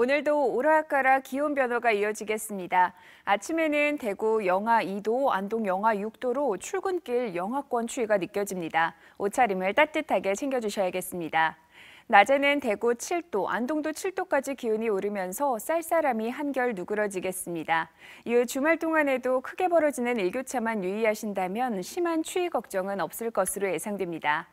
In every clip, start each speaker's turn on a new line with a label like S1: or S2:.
S1: 오늘도 오락가락 기온 변화가 이어지겠습니다. 아침에는 대구 영하 2도, 안동 영하 6도로 출근길 영하권 추위가 느껴집니다. 옷차림을 따뜻하게 챙겨주셔야겠습니다. 낮에는 대구 7도, 안동도 7도까지 기온이 오르면서 쌀쌀함이 한결 누그러지겠습니다. 이후 주말 동안에도 크게 벌어지는 일교차만 유의하신다면 심한 추위 걱정은 없을 것으로 예상됩니다.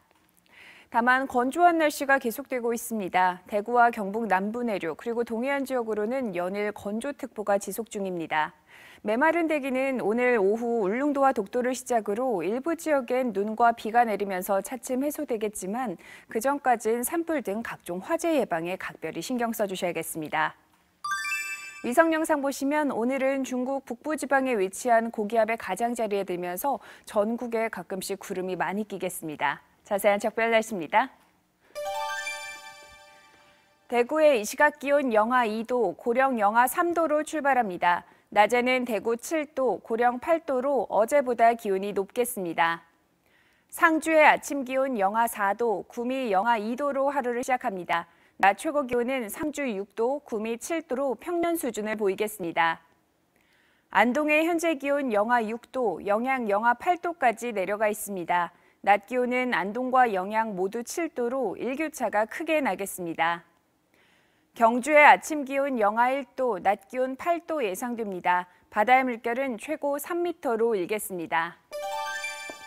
S1: 다만 건조한 날씨가 계속되고 있습니다. 대구와 경북 남부 내륙 그리고 동해안 지역으로는 연일 건조특보가 지속 중입니다. 메마른 대기는 오늘 오후 울릉도와 독도를 시작으로 일부 지역엔 눈과 비가 내리면서 차츰 해소되겠지만 그전까진 산불 등 각종 화재 예방에 각별히 신경 써주셔야겠습니다. 위성 영상 보시면 오늘은 중국 북부 지방에 위치한 고기압의 가장자리에 들면서 전국에 가끔씩 구름이 많이 끼겠습니다. 자세한 작별 날씨입니다. 대구의 이 시각 기온 영하 2도, 고령 영하 3도로 출발합니다. 낮에는 대구 7도, 고령 8도로 어제보다 기온이 높겠습니다. 상주의 아침 기온 영하 4도, 구미 영하 2도로 하루를 시작합니다. 낮 최고 기온은 상주 6도, 구미 7도로 평년 수준을 보이겠습니다. 안동의 현재 기온 영하 6도, 영양 영하 8도까지 내려가 있습니다. 낮 기온은 안동과 영양 모두 7도로 일교차가 크게 나겠습니다. 경주의 아침 기온 영하 1도, 낮 기온 8도 예상됩니다. 바다의 물결은 최고 3m로 일겠습니다.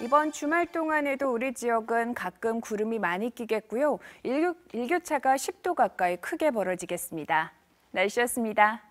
S1: 이번 주말 동안에도 우리 지역은 가끔 구름이 많이 끼겠고요. 일교, 일교차가 10도 가까이 크게 벌어지겠습니다. 날씨였습니다.